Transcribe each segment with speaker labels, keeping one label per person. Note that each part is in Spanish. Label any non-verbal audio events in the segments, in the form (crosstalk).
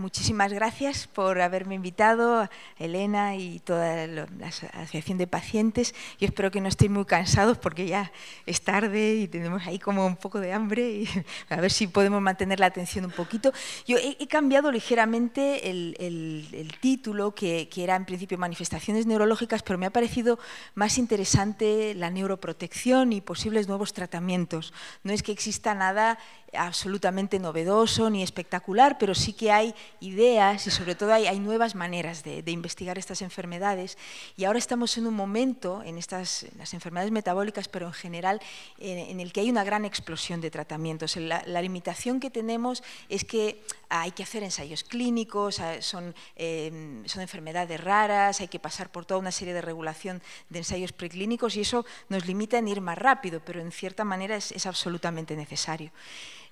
Speaker 1: Muchísimas gracias por haberme invitado, Elena y toda la Asociación de Pacientes. Yo espero que no estéis muy cansados porque ya es tarde y tenemos ahí como un poco de hambre. Y (laughs) a ver si podemos mantener la atención un poquito. Yo he, cambiado ligeramente el, título, que, que, era en principio manifestaciones neurológicas, pero me ha parecido más interesante la neuroprotección y posibles nuevos tratamientos. No es que exista nada absolutamente novedoso ni espectacular, pero sí que hay ideas y sobre todo hay, nuevas maneras de, investigar estas enfermedades. Y ahora estamos en un momento, en estas las enfermedades metabólicas, pero en general, en, el que hay una gran explosión de tratamientos. La, limitación que tenemos es que hay que hacer ensayos clínicos, son, em, son enfermedades raras, hay que pasar por toda una serie de regulación de ensayos preclínicos y eso nos limita en ir más rápido, pero en cierta manera es, es absolutamente necesario.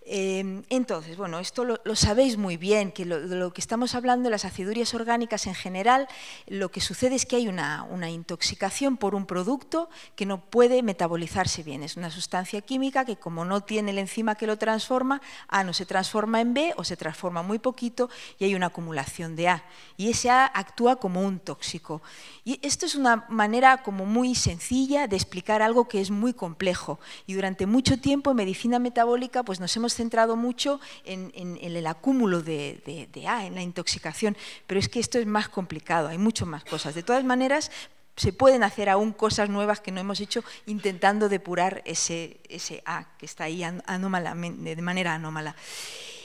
Speaker 1: Em, entonces, bueno, esto lo, sabéis muy bien, que lo, que estamos hablando, de las acidurias orgánicas en general, lo que sucede es que hay una, intoxicación por un producto que no puede metabolizarse bien. Es una sustancia química que como no tiene el enzima que lo transforma, A no se transforma en B o se transforma muy poquito y hay una acumulación de A. Y ese A actúa como un tóxico. Y esto es una manera como muy sencilla de explicar algo que es muy complejo. Y durante mucho tiempo en medicina metabólica pues nos hemos centrado mucho en, el acúmulo de, A, ah, en la intoxicación, pero es que esto es más complicado, hay muchas más cosas. De todas maneras, se pueden hacer aún cosas nuevas que no hemos hecho intentando depurar ese, ese A ah, que está ahí de manera anómala.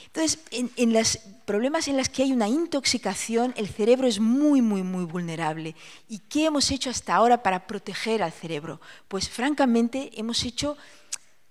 Speaker 1: Entonces, en, en los problemas en los que hay una intoxicación, el cerebro es muy, muy, muy vulnerable. ¿Y qué hemos hecho hasta ahora para proteger al cerebro? Pues francamente hemos hecho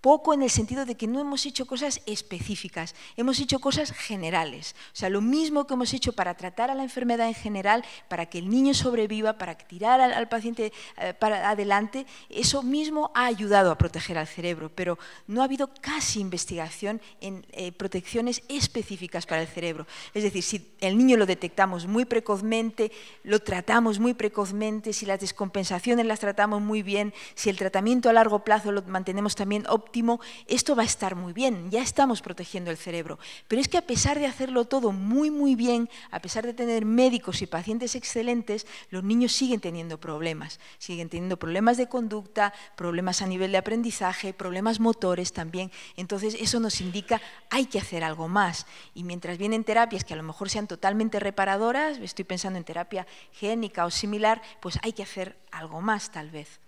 Speaker 1: poco en el sentido de que no hemos hecho cosas específicas, hemos hecho cosas generales. O sea, lo mismo que hemos hecho para tratar a la enfermedad en general, para que el niño sobreviva, para tirar al, paciente eh, para adelante, eso mismo ha ayudado a proteger al cerebro, pero no ha habido casi investigación en eh, protecciones específicas para el cerebro. Es decir, si el niño lo detectamos muy precozmente, lo tratamos muy precozmente, si las descompensaciones las tratamos muy bien, si el tratamiento a largo plazo lo mantenemos también óptimo, esto va a estar muy bien, ya estamos protegiendo el cerebro. Pero es que a pesar de hacerlo todo muy, muy bien, a pesar de tener médicos y pacientes excelentes, los niños siguen teniendo problemas. Siguen teniendo problemas de conducta, problemas a nivel de aprendizaje, problemas motores también. Entonces eso nos indica hay que hacer algo más. Y mientras vienen terapias que a lo mejor sean totalmente reparadoras, estoy pensando en terapia génica o similar, pues hay que hacer algo más tal vez.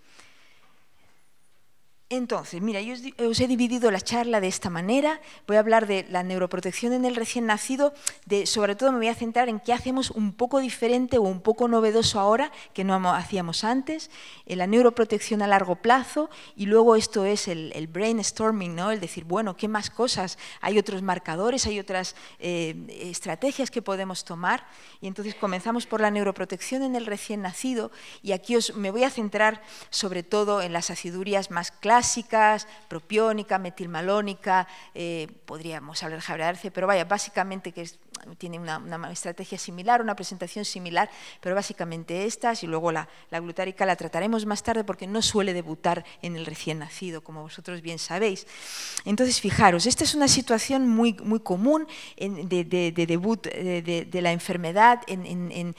Speaker 1: Entonces, mira, yo os, he dividido la charla de esta manera. Voy a hablar de la neuroprotección en el recién nacido. De, sobre todo me voy a centrar en qué hacemos un poco diferente o un poco novedoso ahora que no hacíamos antes. En la neuroprotección a largo plazo y luego esto es el, brainstorming, ¿no? el decir, bueno, ¿qué más cosas? Hay otros marcadores, hay otras eh, estrategias que podemos tomar. Y entonces comenzamos por la neuroprotección en el recién nacido y aquí os, me voy a centrar sobre todo en las acidurias más clásicas básicas, propiónica, metilmalónica, eh, podríamos hablar de jabrearce, pero vaya, básicamente que es tiene una, estrategia similar, una presentación similar, pero básicamente estas y luego la, la glutárica la trataremos más tarde porque no suele debutar en el recién nacido, como vosotros bien sabéis. Entonces, fijaros, esta es una situación muy, muy común de, debut de, la enfermedad en, en,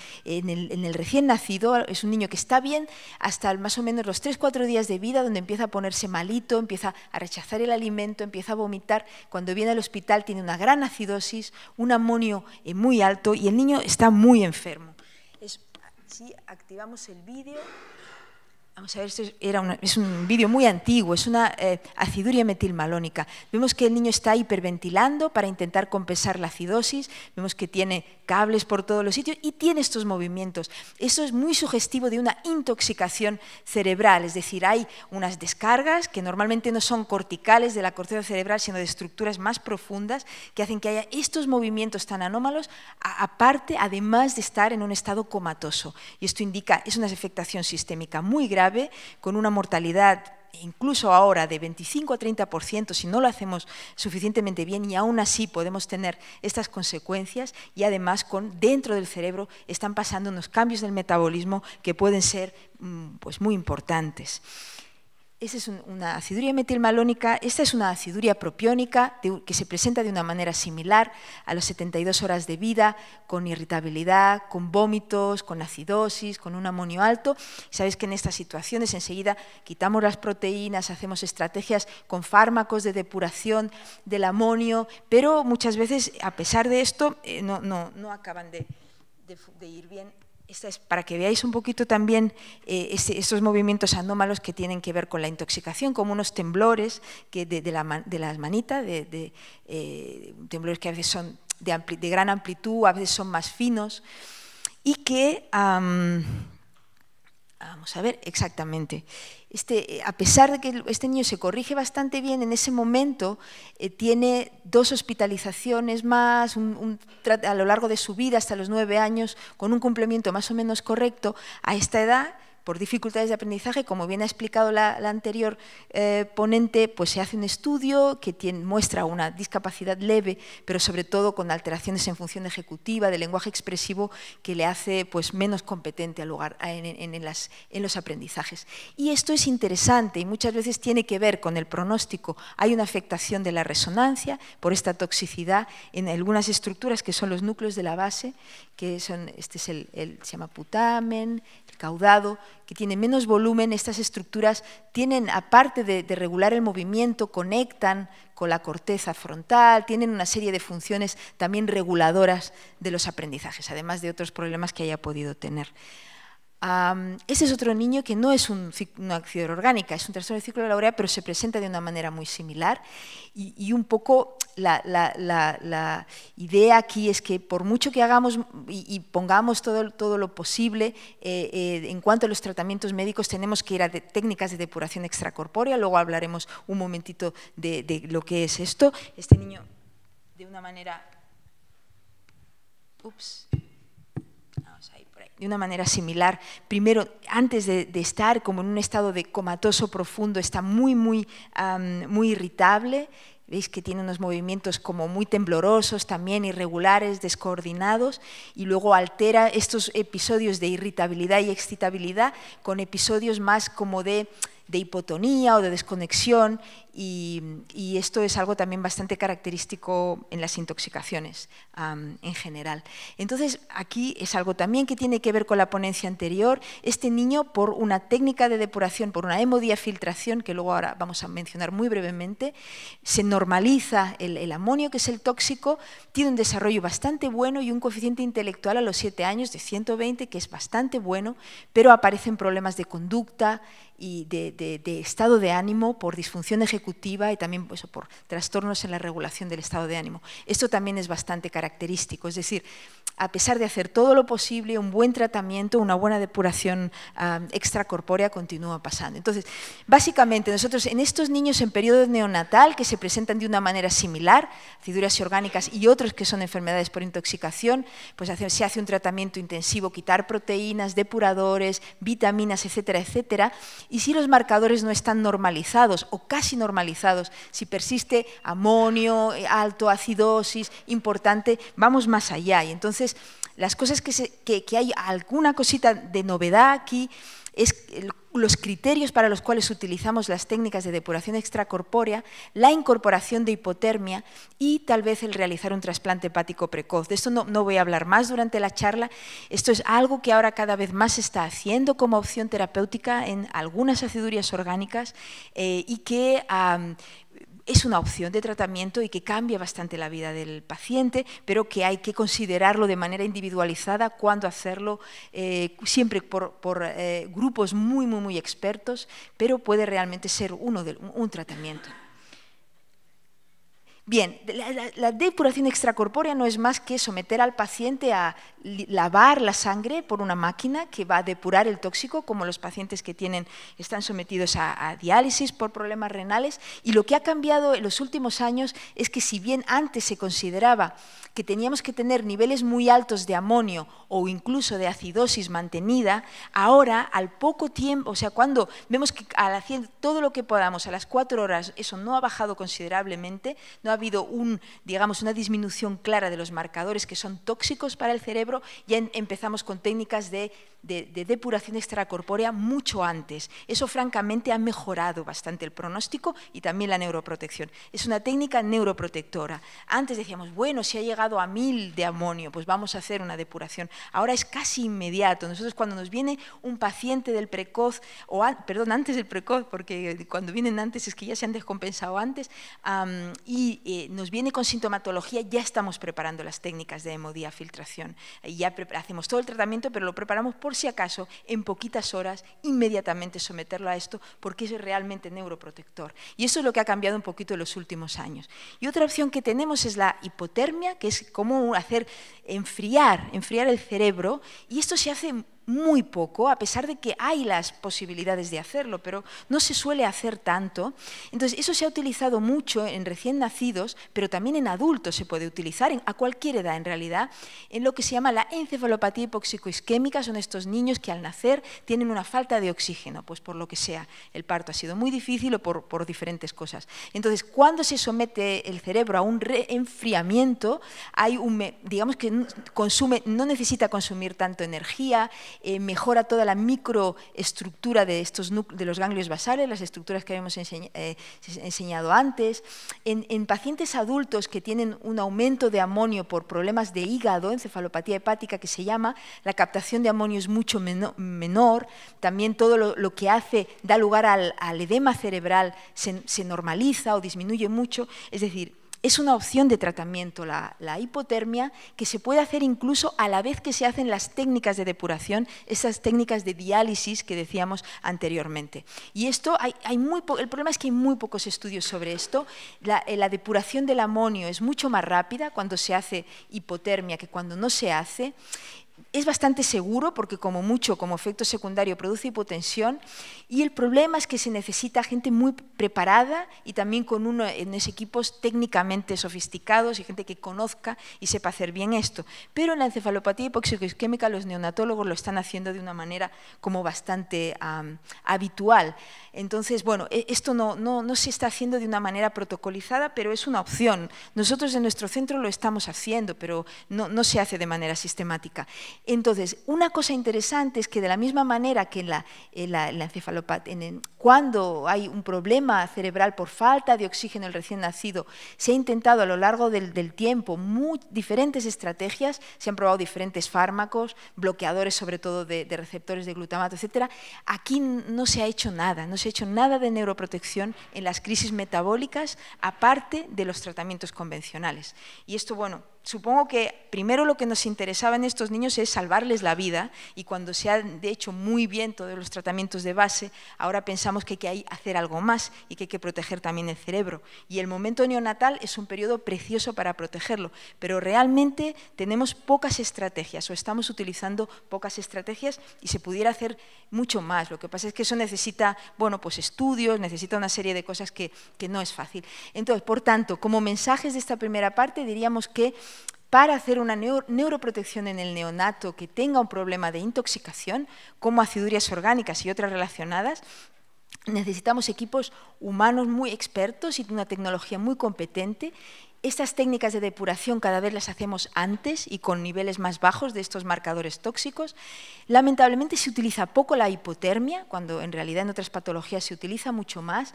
Speaker 1: el, recién nacido. Es un niño que está bien hasta más o menos los 3-4 días de vida, donde empieza a ponerse malito, empieza a rechazar el alimento, empieza a vomitar. Cuando viene al hospital tiene una gran acidosis, una amonio es muy alto y el niño está muy enfermo. si activamos el vídeo, Vamos a ver, era es un vídeo muy antiguo, es una eh, aciduria metilmalónica. Vemos que el niño está hiperventilando para intentar compensar la acidosis, vemos que tiene cables por todos los sitios y tiene estos movimientos. Eso es muy sugestivo de una intoxicación cerebral, es decir, hay unas descargas que normalmente no son corticales de la corteza cerebral, sino de estructuras más profundas que hacen que haya estos movimientos tan anómalos, aparte, además de estar en un estado comatoso. Y esto indica, es una afectación sistémica muy grave con una mortalidad incluso ahora de 25 a 30% si no lo hacemos suficientemente bien y aún así podemos tener estas consecuencias y además con dentro del cerebro están pasando unos cambios del metabolismo que pueden ser mm, pues muy importantes. Esta es una aciduria metilmalónica, esta es una aciduria propiónica que se presenta de una manera similar a las 72 horas de vida, con irritabilidad, con vómitos, con acidosis, con un amonio alto. Sabéis que en estas situaciones enseguida quitamos las proteínas, hacemos estrategias con fármacos de depuración del amonio, pero muchas veces, a pesar de esto, eh, no, no, no acaban de ir bien para que veáis un poquito también eh, estos esos movimientos anómalos que tienen que ver con la intoxicación, como unos temblores de, las manitas, eh, temblores que a veces son de, gran amplitud, a veces son más finos, y que, vamos a ver exactamente, este, eh, a pesar de que este niño se corrige bastante bien, en ese momento eh, tiene dos hospitalizaciones más a lo largo de su vida hasta los nueve años, con un cumplimiento más o menos correcto. A esta edad por dificultades de aprendizaje, como bien ha explicado la, anterior eh, ponente, pues se hace un estudio que muestra una discapacidad leve, pero sobre todo con alteraciones en función ejecutiva, de lenguaje expresivo, que le hace pues, menos competente al lugar en los aprendizajes. Y esto es interesante y muchas veces tiene que ver con el pronóstico. Hay una afectación de la resonancia por esta toxicidad en algunas estructuras que son los núcleos de la base, que son, este es el, el, se llama putamen, el caudado, que tiene menos volumen. Estas estructuras tienen, aparte de, regular el movimiento, conectan con la corteza frontal, tienen una serie de funciones también reguladoras de los aprendizajes, además de otros problemas que haya podido tener. Ese este es otro niño que no es una fibra orgánica, es un trastorno del ciclo de la urea, pero se presenta de una manera muy similar. Y, un poco la, idea aquí es que por mucho que hagamos y, pongamos todo, todo, lo posible, eh, eh, en cuanto a los tratamientos médicos, tenemos que ir a técnicas de depuración extracorpórea. Luego hablaremos un momentito de, lo que es esto. Este niño, de una manera. Ups de una manera similar. Primero, antes de, estar como en un estado de comatoso profundo, está muy, muy, muy irritable. Veis que tiene unos movimientos como muy temblorosos, también irregulares, descoordinados, y luego altera estos episodios de irritabilidad y excitabilidad con episodios más como de de hipotonía o de desconexión y, esto es algo también bastante característico en las intoxicaciones en general. Entonces, aquí es algo también que tiene que ver con la ponencia anterior. Este niño, por una técnica de depuración, por una hemodiafiltración, que luego ahora vamos a mencionar muy brevemente, se normaliza el, el amonio, que es el tóxico, tiene un desarrollo bastante bueno y un coeficiente intelectual a los 7 años de 120, que es bastante bueno, pero aparecen problemas de conducta, y de, estado de ánimo por disfunción ejecutiva y también pues, por trastornos en la regulación del estado de ánimo. Esto también es bastante característico, es decir, a pesar de hacer todo lo posible, un buen tratamiento, una buena depuración ah, extracorpórea continúa pasando. Entonces, básicamente nosotros en estos niños en periodo neonatal que se presentan de una manera similar, ciduras orgánicas y otros que son enfermedades por intoxicación, pues se hace un tratamiento intensivo, quitar proteínas, depuradores, vitaminas, etcétera, etcétera. Y si los marcadores no están normalizados o casi normalizados, si persiste amonio, eh, alto acidosis importante, vamos más allá. Y entonces entonces, las cosas que, hay, alguna cosita de novedad aquí, es los criterios para los cuales utilizamos las técnicas de depuración extracorpórea, la incorporación de hipotermia y tal vez el realizar un trasplante hepático precoz. De esto no, no, voy a hablar más durante la charla. Esto es algo que ahora cada vez más se está haciendo como opción terapéutica en algunas acidurias orgánicas eh, y que es una opción de tratamiento y que cambia bastante la vida del paciente, pero que hay que considerarlo de manera individualizada, cuando hacerlo, eh, siempre por, eh, grupos muy, muy, muy expertos, pero puede realmente ser uno un tratamiento. Bien, la, depuración extracorpórea no es más que someter al paciente a lavar la sangre por una máquina que va a depurar el tóxico, como los pacientes que tienen, están sometidos a, diálisis por problemas renales. Y lo que ha cambiado en los últimos años es que si bien antes se consideraba que teníamos que tener niveles muy altos de amonio o incluso de acidosis mantenida, ahora al poco tiempo, o sea, cuando vemos que al hacer todo lo que podamos a las cuatro horas eso no ha bajado considerablemente, no ha habido un, digamos, una disminución clara de los marcadores que son tóxicos para el cerebro, ya empezamos con técnicas de de, depuración extracorpórea mucho antes. Eso, francamente, ha mejorado bastante el pronóstico y también la neuroprotección. Es una técnica neuroprotectora. Antes decíamos, bueno, si ha llegado a mil de amonio, pues vamos a hacer una depuración. Ahora es casi inmediato. Nosotros cuando nos viene un paciente del precoz, o perdón, antes del precoz, porque cuando vienen antes es que ya se han descompensado antes, y eh, nos viene con sintomatología, ya estamos preparando las técnicas de hemodía filtración. Ya hacemos todo el tratamiento, pero lo preparamos por si acaso, en poquitas horas, inmediatamente someterlo a esto, porque es realmente neuroprotector. Y eso es lo que ha cambiado un poquito en los últimos años. Y otra opción que tenemos es la hipotermia, que es cómo hacer enfriar, enfriar el cerebro, y esto se hace muy poco, a pesar de que hay las posibilidades de hacerlo, pero no se suele hacer tanto. Entonces, eso se ha utilizado mucho en recién nacidos, pero también en adultos se puede utilizar, a cualquier edad en realidad, en lo que se llama la encefalopatía isquémica Son estos niños que al nacer tienen una falta de oxígeno, pues por lo que sea, el parto ha sido muy difícil o por, por diferentes cosas. Entonces, cuando se somete el cerebro a un enfriamiento, hay un, digamos que consume, no necesita consumir tanto energía, eh, mejora toda la microestructura de, estos de los ganglios basales, las estructuras que habíamos eh, enseñado antes. En, pacientes adultos que tienen un aumento de amonio por problemas de hígado, encefalopatía hepática que se llama, la captación de amonio es mucho menor. También todo lo, que hace, da lugar al, edema cerebral, se, se normaliza o disminuye mucho. Es decir, es una opción de tratamiento la, hipotermia que se puede hacer incluso a la vez que se hacen las técnicas de depuración, esas técnicas de diálisis que decíamos anteriormente. Y esto, hay, muy el problema es que hay muy pocos estudios sobre esto. La, eh, la depuración del amonio es mucho más rápida cuando se hace hipotermia que cuando no se hace es bastante seguro porque como mucho, como efecto secundario, produce hipotensión y el problema es que se necesita gente muy preparada y también con uno, en equipos técnicamente sofisticados y gente que conozca y sepa hacer bien esto. Pero en la encefalopatía isquémica los neonatólogos lo están haciendo de una manera como bastante habitual. Entonces, bueno, e, esto no, se está haciendo de una manera protocolizada, pero es una opción. Nosotros en nuestro centro lo estamos haciendo, pero no se hace de manera sistemática. Entonces, una cosa interesante es que de la misma manera que en la, en cuando hay un problema cerebral por falta de oxígeno el recién nacido, se ha intentado a lo largo del, tiempo muy, diferentes estrategias, se han probado diferentes fármacos, bloqueadores sobre todo de, de receptores de glutamato, etc. Aquí no se ha hecho nada, no se ha hecho nada de neuroprotección en las crisis metabólicas, aparte de los tratamientos convencionales. Y esto, bueno, supongo que primero lo que nos interesaba en estos niños es salvarles la vida y cuando se han de hecho muy bien todos los tratamientos de base, ahora pensamos que hay que hacer algo más y que hay que proteger también el cerebro. Y el momento neonatal es un periodo precioso para protegerlo, pero realmente tenemos pocas estrategias o estamos utilizando pocas estrategias y se pudiera hacer mucho más. Lo que pasa es que eso necesita, bueno, pues estudios, necesita una serie de cosas que, que no es fácil. Entonces, por tanto, como mensajes de esta primera parte, diríamos que para hacer una neuroprotección en el neonato que tenga un problema de intoxicación, como acidurias orgánicas y otras relacionadas, necesitamos equipos humanos muy expertos y una tecnología muy competente estas técnicas de depuración cada vez las hacemos antes y con niveles más bajos de estos marcadores tóxicos. Lamentablemente se utiliza poco la hipotermia, cuando en realidad en otras patologías se utiliza mucho más.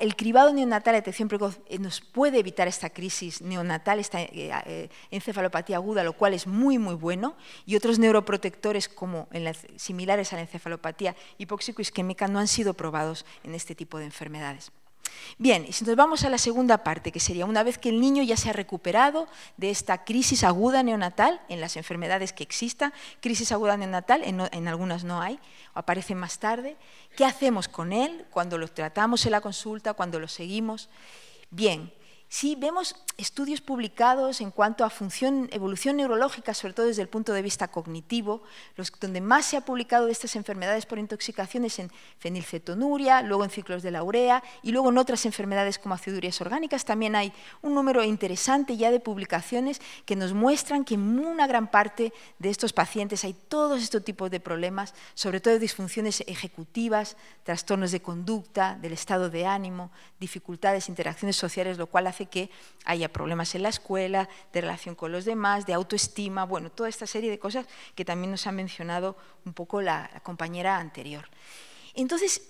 Speaker 1: el cribado neonatal, de detección precoz, eh, nos puede evitar esta crisis neonatal, esta eh, eh, encefalopatía aguda, lo cual es muy, muy bueno. Y otros neuroprotectores como similares a la encefalopatía hipóxico-isquémica no han sido probados en este tipo de enfermedades. Bien, nos vamos a la segunda parte, que sería una vez que el niño ya se ha recuperado de esta crisis aguda neonatal, en las enfermedades que exista, crisis aguda neonatal, en, en algunas no hay, aparece más tarde, ¿qué hacemos con él cuando lo tratamos en la consulta, cuando lo seguimos? Bien, Sí, vemos estudios publicados en cuanto a función, evolución neurológica, sobre todo desde el punto de vista cognitivo, donde más se ha publicado de estas enfermedades por intoxicaciones en fenilcetonuria, luego en ciclos de la urea y luego en otras enfermedades como acidurias orgánicas. También hay un número interesante ya de publicaciones que nos muestran que en una gran parte de estos pacientes hay todos estos tipos de problemas, sobre todo disfunciones ejecutivas, trastornos de conducta, del estado de ánimo, dificultades, interacciones sociales, lo cual hace que haya problemas en la escuela, de relación con los demás, de autoestima, bueno, toda esta serie de cosas que también nos ha mencionado un poco la, compañera anterior. Entonces,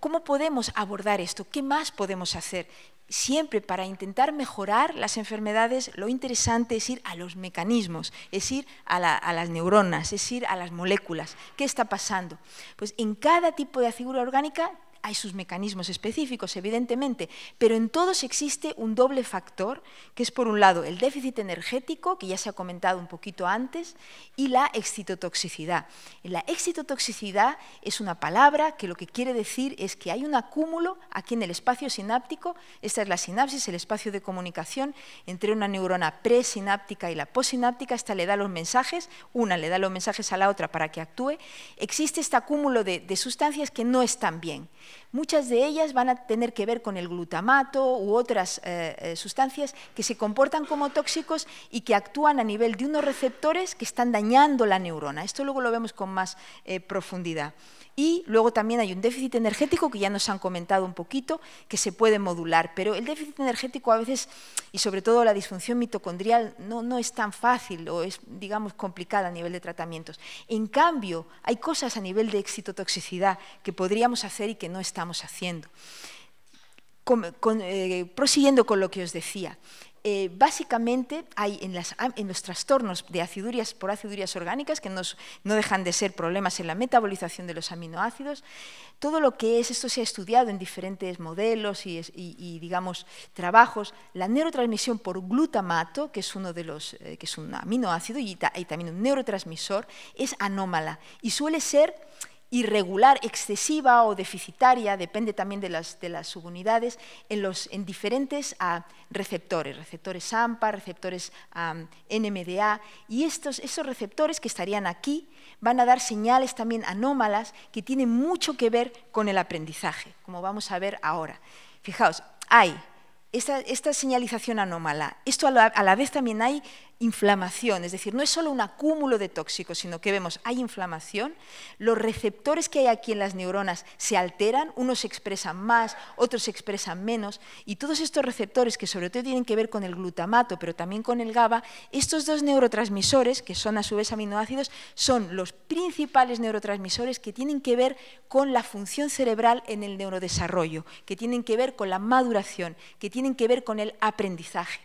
Speaker 1: ¿cómo podemos abordar esto? ¿Qué más podemos hacer? siempre para intentar mejorar las enfermedades, lo interesante es ir a los mecanismos, es ir a, a, las neuronas, es ir a las moléculas. ¿Qué está pasando? Pues en cada tipo de figura orgánica hay sus mecanismos específicos, evidentemente, pero en todos existe un doble factor, que es por un lado el déficit energético, que ya se ha comentado un poquito antes, y la excitotoxicidad. La excitotoxicidad es una palabra que lo que quiere decir es que hay un acúmulo aquí en el espacio sináptico, esta es la sinapsis, el espacio de comunicación entre una neurona presináptica y la posináptica, esta le da los mensajes, una le da los mensajes a la otra para que actúe, existe este acúmulo de, de sustancias que no están bien. Muchas de ellas van a tener que ver con el glutamato u otras eh, eh, sustancias que se comportan como tóxicos y que actúan a nivel de unos receptores que están dañando la neurona. Esto luego lo vemos con más eh, profundidad. Y luego también hay un déficit energético que ya nos han comentado un poquito, que se puede modular, pero el déficit energético a veces, y sobre todo la disfunción mitocondrial, no, no es tan fácil o es, digamos, complicada a nivel de tratamientos. En cambio, hay cosas a nivel de excitotoxicidad que podríamos hacer y que no estamos haciendo. Eh, prosiguiendo con lo que os decía, eh, básicamente hay en, los trastornos de acidurias por acidurias orgánicas, que no dejan de ser problemas en la metabolización de los aminoácidos, todo lo que es, esto se ha estudiado en diferentes modelos y, digamos, trabajos, la neurotransmisión por glutamato, que es, uno de los, eh, que es un aminoácido y también un neurotransmisor, es anómala y suele ser irregular, excesiva o deficitaria, depende también de las, subunidades, en, los, en diferentes ah, receptores, receptores AMPA, receptores NMDA, y estos, esos receptores que estarían aquí van a dar señales también anómalas que tienen mucho que ver con el aprendizaje, como vamos a ver ahora. Fijaos, hay esta, esta, señalización anómala. Esto a la, a la, vez también hay inflamación, es decir, no es solo un acúmulo de tóxicos, sino que vemos, hay inflamación, los receptores que hay aquí en las neuronas se alteran, unos se expresan más, otros se expresan menos, y todos estos receptores que sobre todo tienen que ver con el glutamato, pero también con el GABA, estos dos neurotransmisores, que son a su vez aminoácidos, son los principales neurotransmisores que tienen que ver con la función cerebral en el neurodesarrollo, que tienen que ver con la maduración, que tienen que ver con el aprendizaje.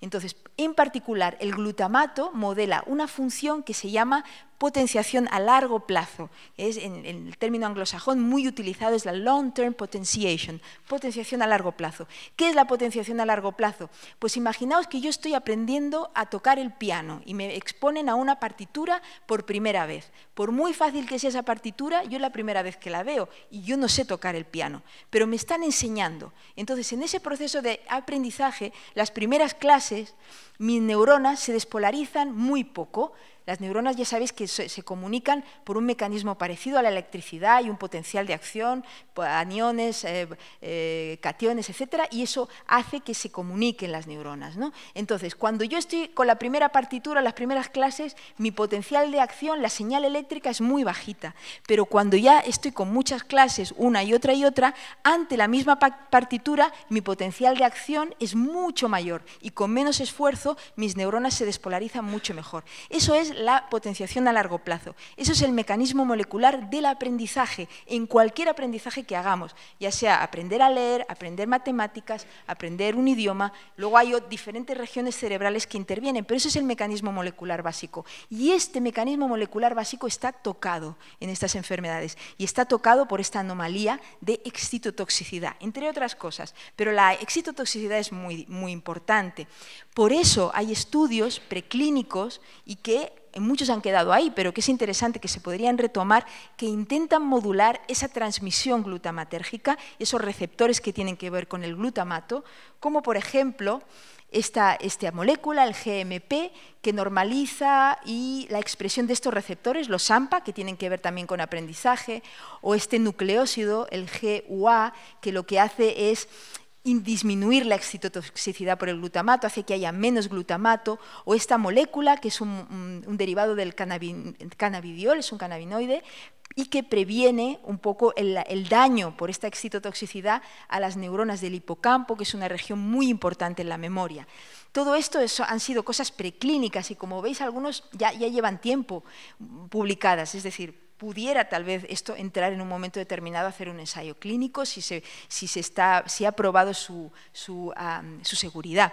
Speaker 1: Entonces, en particular, el glutamato modela una función que se llama potenciación a largo plazo. Es, en, el término anglosajón muy utilizado es la long-term potentiation, potenciación a largo plazo. ¿Qué es la potenciación a largo plazo? Pues imaginaos que yo estoy aprendiendo a tocar el piano y me exponen a una partitura por primera vez. Por muy fácil que sea esa partitura, yo es la primera vez que la veo y yo no sé tocar el piano, pero me están enseñando. Entonces, en ese proceso de aprendizaje, las primeras clases mis neuronas se despolarizan muy poco las neuronas ya sabéis que se, comunican por un mecanismo parecido a la electricidad y un potencial de acción, pues, aniones, eh, eh, cationes, etcétera, y eso hace que se comuniquen las neuronas. ¿no? Entonces, cuando yo estoy con la primera partitura, las primeras clases, mi potencial de acción, la señal eléctrica es muy bajita, pero cuando ya estoy con muchas clases, una y otra y otra, ante la misma partitura, mi potencial de acción es mucho mayor y con menos esfuerzo mis neuronas se despolarizan mucho mejor. Eso es la potenciación a largo plazo. Eso es el mecanismo molecular del aprendizaje, en cualquier aprendizaje que hagamos, ya sea aprender a leer, aprender matemáticas, aprender un idioma. Luego hay diferentes regiones cerebrales que intervienen, pero eso es el mecanismo molecular básico. Y este mecanismo molecular básico está tocado en estas enfermedades y está tocado por esta anomalía de excitotoxicidad, entre otras cosas. Pero la excitotoxicidad es muy, muy importante por eso hay estudios preclínicos y que muchos han quedado ahí, pero que es interesante que se podrían retomar, que intentan modular esa transmisión glutamatérgica, esos receptores que tienen que ver con el glutamato, como por ejemplo esta, esta molécula, el GMP, que normaliza y la expresión de estos receptores, los AMPA, que tienen que ver también con aprendizaje, o este nucleósido, el GUA, que lo que hace es disminuir la excitotoxicidad por el glutamato, hace que haya menos glutamato, o esta molécula, que es un, derivado del cannabidiol, es un cannabinoide, y que previene un poco el, daño por esta excitotoxicidad a las neuronas del hipocampo, que es una región muy importante en la memoria. Todo esto eso han sido cosas preclínicas y como veis algunos ya, ya llevan tiempo publicadas, es decir, pudiera tal vez esto entrar en un momento determinado a hacer un ensayo clínico si se, si se está, si ha probado su, su seguridad.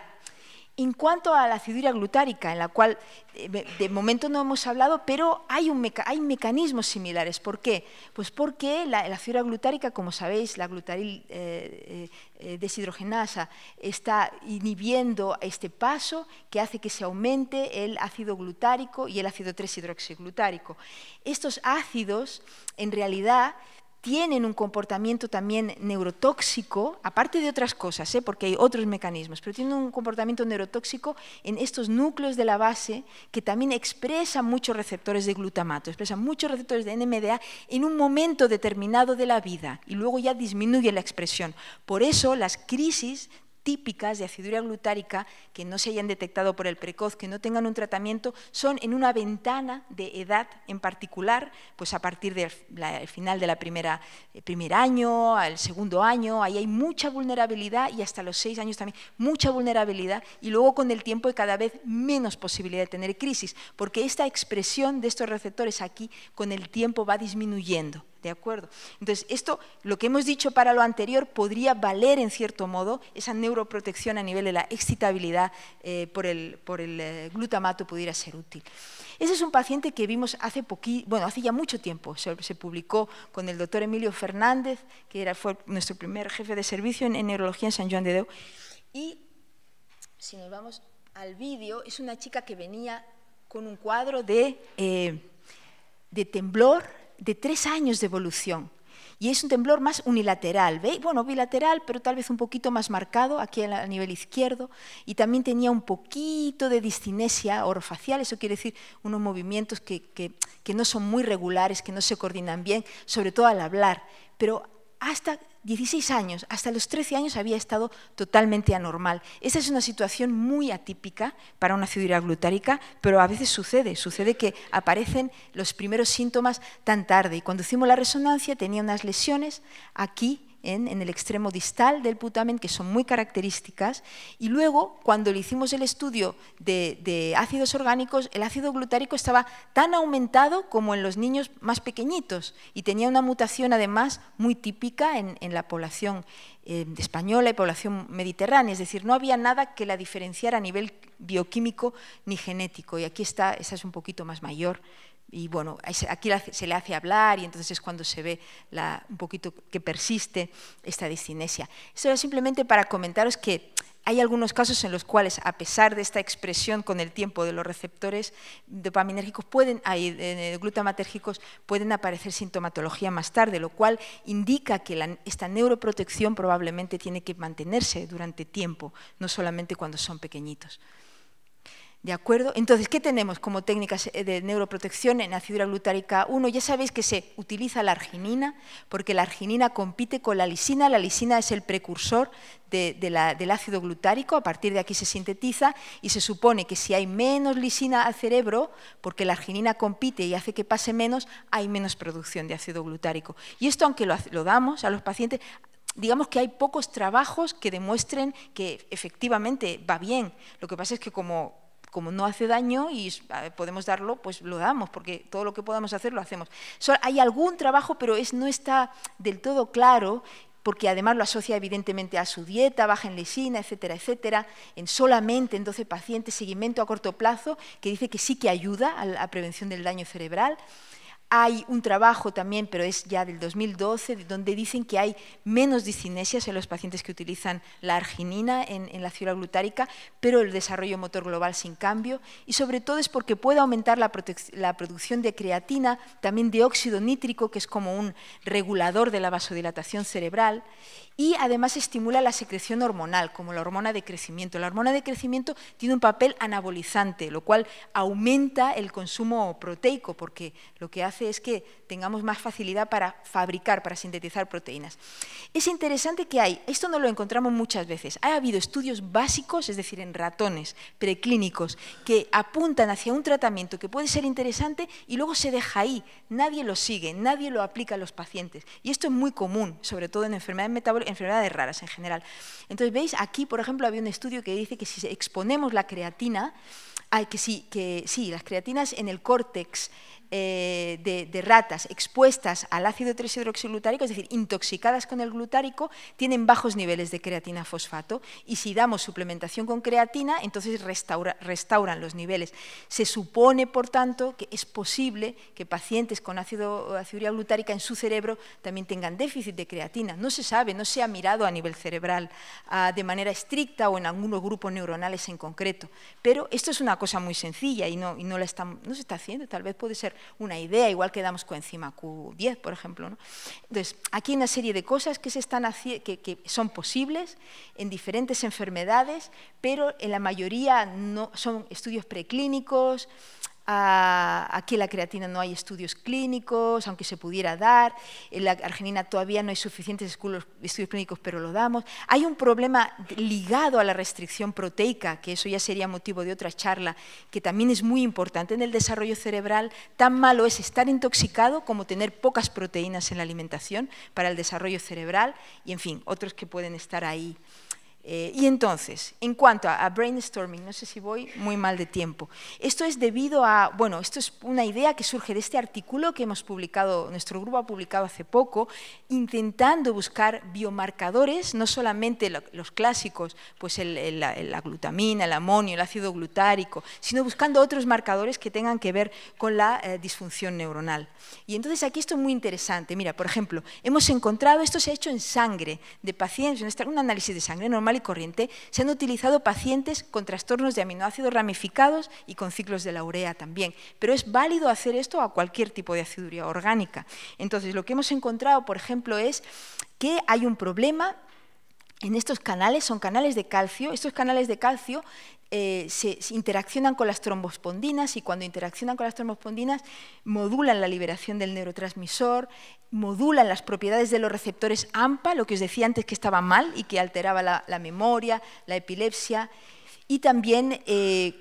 Speaker 1: En cuanto a la acidura glutárica, en la cual eh, de momento no hemos hablado, pero hay, hay mecanismos similares. ¿Por qué? Pues porque la, la glutárica, como sabéis, la glutaril eh, eh, deshidrogenasa está inhibiendo este paso que hace que se aumente el ácido glutárico y el ácido 3-hidroxiglutárico. Estos ácidos, en realidad, tienen un comportamiento también neurotóxico, aparte de otras cosas, ¿eh? porque hay otros mecanismos, pero tienen un comportamiento neurotóxico en estos núcleos de la base que también expresan muchos receptores de glutamato, expresan muchos receptores de NMDA en un momento determinado de la vida y luego ya disminuye la expresión. Por eso las crisis típicas de aciduria glutárica que no se hayan detectado por el precoz, que no tengan un tratamiento, son en una ventana de edad en particular, pues a partir del final del eh, primer año, al segundo año, ahí hay mucha vulnerabilidad y hasta los seis años también, mucha vulnerabilidad y luego con el tiempo hay cada vez menos posibilidad de tener crisis, porque esta expresión de estos receptores aquí con el tiempo va disminuyendo. ¿De acuerdo? Entonces, esto, lo que hemos dicho para lo anterior, podría valer en cierto modo esa neuroprotección a nivel de la excitabilidad eh, por el, por el eh, glutamato pudiera ser útil. Ese es un paciente que vimos hace bueno, hace ya mucho tiempo, se, publicó con el doctor Emilio Fernández, que era, fue nuestro primer jefe de servicio en, neurología en San Juan de Deu. Y si nos vamos al vídeo, es una chica que venía con un cuadro de, eh, de temblor, de tres años de evolución. Y es un temblor más unilateral, ¿veis? Bueno, bilateral, pero tal vez un poquito más marcado aquí a nivel izquierdo. Y también tenía un poquito de distinesia orofacial, eso quiere decir unos movimientos que, que no son muy regulares, que no se coordinan bien, sobre todo al hablar. Pero hasta 16 años, hasta los 13 años había estado totalmente anormal. Esta es una situación muy atípica para una fibra glutárica, pero a veces sucede, sucede que aparecen los primeros síntomas tan tarde. Y cuando hicimos la resonancia tenía unas lesiones aquí en, el extremo distal del putamen, que son muy características. Y luego, cuando le hicimos el estudio de, ácidos orgánicos, el ácido glutárico estaba tan aumentado como en los niños más pequeñitos y tenía una mutación además muy típica en, la población eh, española y población mediterránea. Es decir, no había nada que la diferenciara a nivel bioquímico ni genético. Y aquí está, esa es un poquito más mayor, y bueno, aquí se le hace hablar y entonces es cuando se ve un poquito que persiste esta discinesia. Esto era simplemente para comentaros que hay algunos casos en los cuales, a pesar de esta expresión con el tiempo de los receptores dopaminérgicos, pueden, hay, pueden aparecer sintomatología más tarde, lo cual indica que esta neuroprotección probablemente tiene que mantenerse durante tiempo, no solamente cuando son pequeñitos. ¿De acuerdo? Entonces, ¿qué tenemos como técnicas eh, de neuroprotección en acidura glutárica 1? Ya sabéis que se utiliza la arginina, porque la arginina compite con la lisina. La lisina es el precursor del ácido glutárico, a partir de aquí se sintetiza y se supone que si hay menos lisina al cerebro, porque la arginina compite y hace que pase menos, hay menos producción de ácido glutárico. Y esto, aunque lo, lo damos a los pacientes, digamos que hay pocos trabajos que demuestren que efectivamente va bien. Lo que pasa es que como como no hace daño y eh, podemos darlo, pues lo damos, porque todo lo que podamos hacer lo hacemos. hay algún trabajo, pero es, no está del todo claro, porque además lo asocia evidentemente a su dieta, baja en lesina, etcétera, etcétera, en solamente en 12 pacientes, seguimiento a corto plazo, que dice que sí que ayuda a la prevención del daño cerebral. Hay un trabajo también, pero es ya del 2012, donde dicen que hay menos discinesias en los pacientes que utilizan la arginina en, la ciudad glutárica, pero el desarrollo motor global sin cambio. Y sobre todo es porque puede aumentar la, la producción de creatina, también de óxido nítrico, que es como un regulador de la vasodilatación cerebral y además estimula la secreción hormonal, como la hormona de crecimiento. La hormona de crecimiento tiene un papel anabolizante, lo cual aumenta el consumo proteico, porque lo que hace es que tengamos más facilidad para fabricar, para sintetizar proteínas. Es interesante que hay, esto no lo encontramos muchas veces, ha habido estudios básicos, es decir, en ratones preclínicos, que apuntan hacia un tratamiento que puede ser interesante y luego se deja ahí, nadie lo sigue, nadie lo aplica a los pacientes. Y esto es muy común, sobre todo en enfermedades metabólicas enfermedades raras en general. Entonces, veis, aquí, por ejemplo, había un estudio que dice que si exponemos la creatina, que, sí, que sí, las creatinas en el córtex eh, de, ratas expuestas al ácido 3-hidroxiglutárico, es decir, intoxicadas con el glutárico, tienen bajos niveles de creatina fosfato y si damos suplementación con creatina, entonces restauran los niveles. Se supone, por tanto, que es posible que pacientes con ácido, aciduría glutárica en su cerebro también tengan déficit de creatina. No se sabe, no se ha mirado a nivel cerebral ah, de manera estricta o en algunos grupos neuronales en concreto. Pero esto es una cosa muy sencilla y no, la no se está haciendo, tal vez puede ser una idea, igual que damos coenzima Q10, por ejemplo. Entonces, aquí hay una serie de cosas que, se están que son posibles en diferentes enfermedades, pero en la mayoría no, son estudios preclínicos, Aquí la creatina no hay estudios clínicos, aunque se pudiera dar. En la arginina todavía no hay suficientes estudios clínicos, pero lo damos. Hay un problema ligado a la restricción proteica, que eso ya sería motivo de otra charla, que también es muy importante en el desarrollo cerebral. Tan malo es estar intoxicado como tener pocas proteínas en la alimentación para el desarrollo cerebral y, en fin, otros que pueden estar ahí. Eh, y entonces, en cuanto a, brainstorming, no sé si voy muy mal de tiempo, esto es debido a, bueno, esto es una idea que surge de este artículo que hemos publicado, nuestro grupo ha publicado hace poco, intentando buscar biomarcadores, no solamente los clásicos, pues el, la, glutamina, el amonio, el ácido glutárico, sino buscando otros marcadores que tengan que ver con la eh, disfunción neuronal. Y entonces aquí esto es muy interesante. Mira, por ejemplo, hemos encontrado, esto se ha hecho en sangre de pacientes, en un análisis de sangre normal corriente, se han utilizado pacientes con trastornos de aminoácidos ramificados y con ciclos de la urea también. Pero es válido hacer esto a cualquier tipo de aciduría orgánica. Entonces, lo que hemos encontrado, por ejemplo, es que hay un problema en estos canales, son canales de calcio, estos canales de calcio eh, se, interaccionan con las trombospondinas y cuando interaccionan con las trombospondinas modulan la liberación del neurotransmisor, modulan las propiedades de los receptores AMPA, lo que os decía antes que estaba mal y que alteraba la, memoria, la epilepsia, y también eh,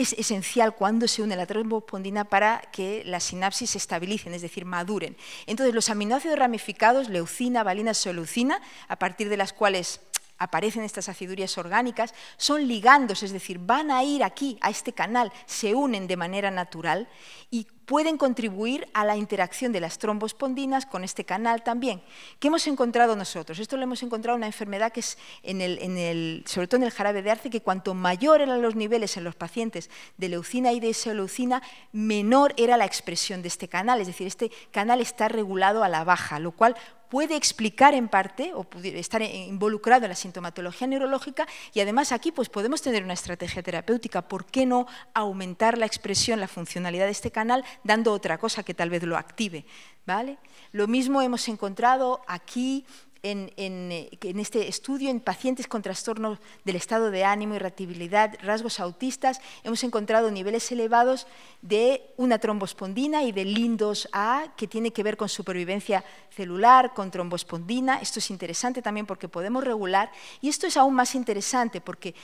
Speaker 1: es esencial cuando se une la trombospondina para que las sinapsis se estabilicen, es decir, maduren. Entonces, los aminoácidos ramificados, leucina, valina, solucina, a partir de las cuales aparecen estas acidurias orgánicas, son ligandos, es decir, van a ir aquí, a este canal, se unen de manera natural y pueden contribuir a la interacción de las trombospondinas con este canal también. ¿Qué hemos encontrado nosotros? Esto lo hemos encontrado en una enfermedad que es, en el, sobre todo en el jarabe de arce, que cuanto mayor eran los niveles en los pacientes de leucina y de isoleucina, menor era la expresión de este canal. Es decir, este canal está regulado a la baja, lo cual puede explicar en parte o estar involucrado en la sintomatología neurológica y además aquí pues podemos tener una estrategia terapéutica, ¿por qué no aumentar la expresión, la funcionalidad de este canal dando otra cosa que tal vez lo active. ¿vale? Lo mismo hemos encontrado aquí en, eh, este estudio en pacientes con trastornos del estado de ánimo, irritabilidad, rasgos autistas, hemos encontrado niveles elevados de una trombospondina y de lindos A, que tiene que ver con supervivencia celular, con trombospondina. Esto es interesante también porque podemos regular, y esto es aún más interesante porque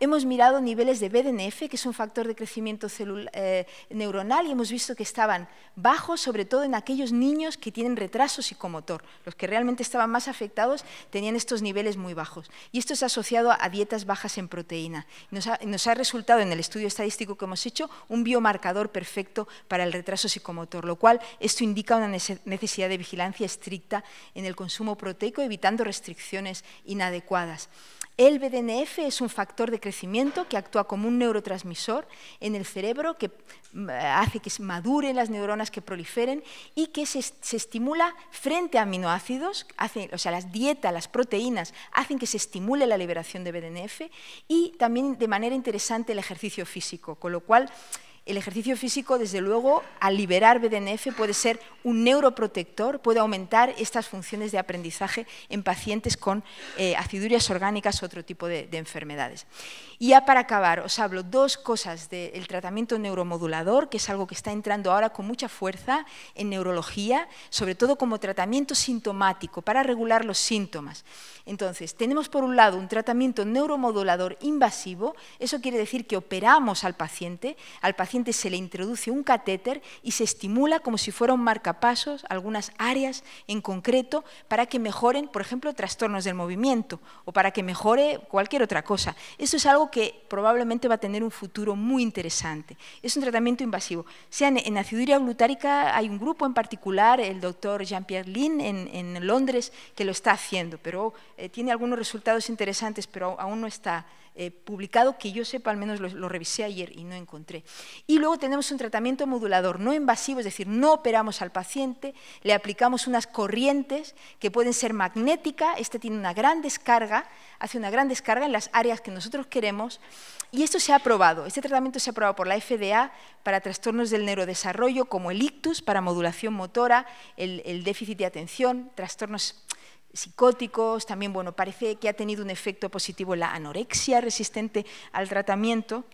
Speaker 1: hemos mirado niveles de BDNF, que es un factor de crecimiento eh, neuronal, y hemos visto que estaban bajos, sobre todo en aquellos niños que tienen retraso psicomotor. Los que realmente estaban más afectados tenían estos niveles muy bajos. Y esto es asociado a dietas bajas en proteína. Nos ha, nos ha resultado en el estudio estadístico que hemos hecho un biomarcador perfecto para el retraso psicomotor, lo cual esto indica una necesidad de vigilancia estricta en el consumo proteico, evitando restricciones inadecuadas. El BDNF es un factor de crecimiento que actúa como un neurotransmisor en el cerebro que mm, hace que maduren las neuronas, que proliferen y que se, estimula frente a aminoácidos, o sea, las dietas, las proteínas, hacen que se estimule la liberación de BDNF y también de manera interesante el ejercicio físico, con lo cual el ejercicio físico, desde luego, al liberar BDNF puede ser un neuroprotector, puede aumentar estas funciones de aprendizaje en pacientes con eh, acidurias orgánicas o otro tipo de, enfermedades. Y ya para acabar, os hablo dos cosas del tratamiento neuromodulador, que es algo que está entrando ahora con mucha fuerza en neurología, sobre todo como tratamiento sintomático, para regular los síntomas. Entonces, tenemos por un lado un tratamiento neuromodulador invasivo, eso quiere decir que operamos al paciente, al paciente se le introduce un catéter y se estimula como si fuera un marcapasos algunas áreas en concreto para que mejoren, por ejemplo, trastornos del movimiento o para que mejore cualquier otra cosa. Esto es algo que probablemente va a tener un futuro muy interesante. Es un tratamiento invasivo. sean en, la aciduria glutárica hay un grupo en particular, el doctor Jean-Pierre Lin en, Londres, que lo está haciendo, pero eh, tiene algunos resultados interesantes, pero aún no está eh, publicado que yo sepa, al menos lo, revisé ayer y no encontré. Y luego tenemos un tratamiento modulador no invasivo, es decir, no operamos al paciente, le aplicamos unas corrientes que pueden ser magnéticas, este tiene una gran descarga, hace una gran descarga en las áreas que nosotros queremos y esto se ha aprobado, este tratamiento se ha aprobado por la FDA para trastornos del neurodesarrollo como el ictus, para modulación motora, el déficit de atención, trastornos psicóticos, también bueno, parece que ha tenido un efecto positivo en la anorexia resistente al tratamiento.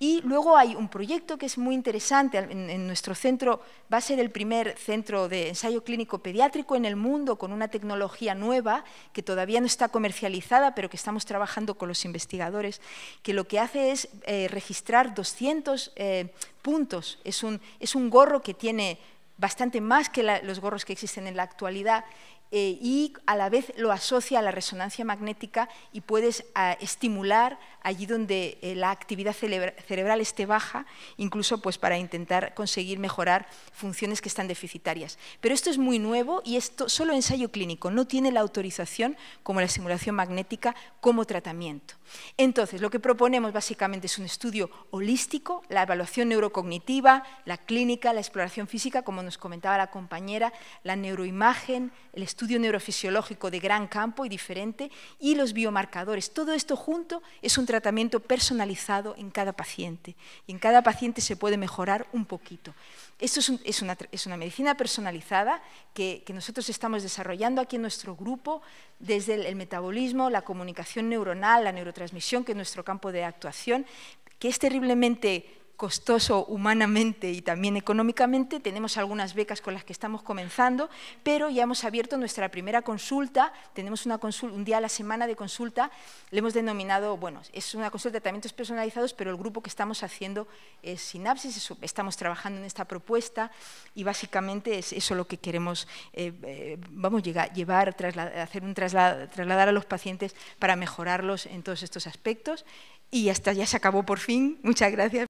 Speaker 1: Y luego hay un proyecto que es muy interesante en, nuestro centro, va a ser el primer centro de ensayo clínico pediátrico en el mundo con una tecnología nueva que todavía no está comercializada, pero que estamos trabajando con los investigadores, que lo que hace es eh, registrar 200 eh, puntos. Es un, es un gorro que tiene bastante más que los gorros que existen en la actualidad eh, y a la vez lo asocia a la resonancia magnética y puedes ah, estimular allí donde eh, la actividad cerebral esté baja, incluso pues, para intentar conseguir mejorar funciones que están deficitarias. Pero esto es muy nuevo y esto solo ensayo clínico, no tiene la autorización como la simulación magnética como tratamiento. Entonces, lo que proponemos básicamente es un estudio holístico, la evaluación neurocognitiva, la clínica, la exploración física, como nos comentaba la compañera, la neuroimagen, el estudio neurofisiológico de gran campo y diferente y los biomarcadores. Todo esto junto es un tratamiento personalizado en cada paciente. Y en cada paciente se puede mejorar un poquito. Esto es, una, medicina personalizada que, nosotros estamos desarrollando aquí en nuestro grupo desde el, el metabolismo, la comunicación neuronal, la neurotransmisión, que es nuestro campo de actuación, que es terriblemente costoso humanamente y también económicamente. Tenemos algunas becas con las que estamos comenzando, pero ya hemos abierto nuestra primera consulta. Tenemos una consulta, un día a la semana de consulta. Le hemos denominado, bueno, es una consulta de tratamientos personalizados, pero el grupo que estamos haciendo es Sinapsis. estamos trabajando en esta propuesta y básicamente es eso lo que queremos, eh, eh, vamos, llegar, llevar, hacer un traslado, trasladar a los pacientes para mejorarlos en todos estos aspectos. Y hasta ya se acabó por fin. Muchas gracias.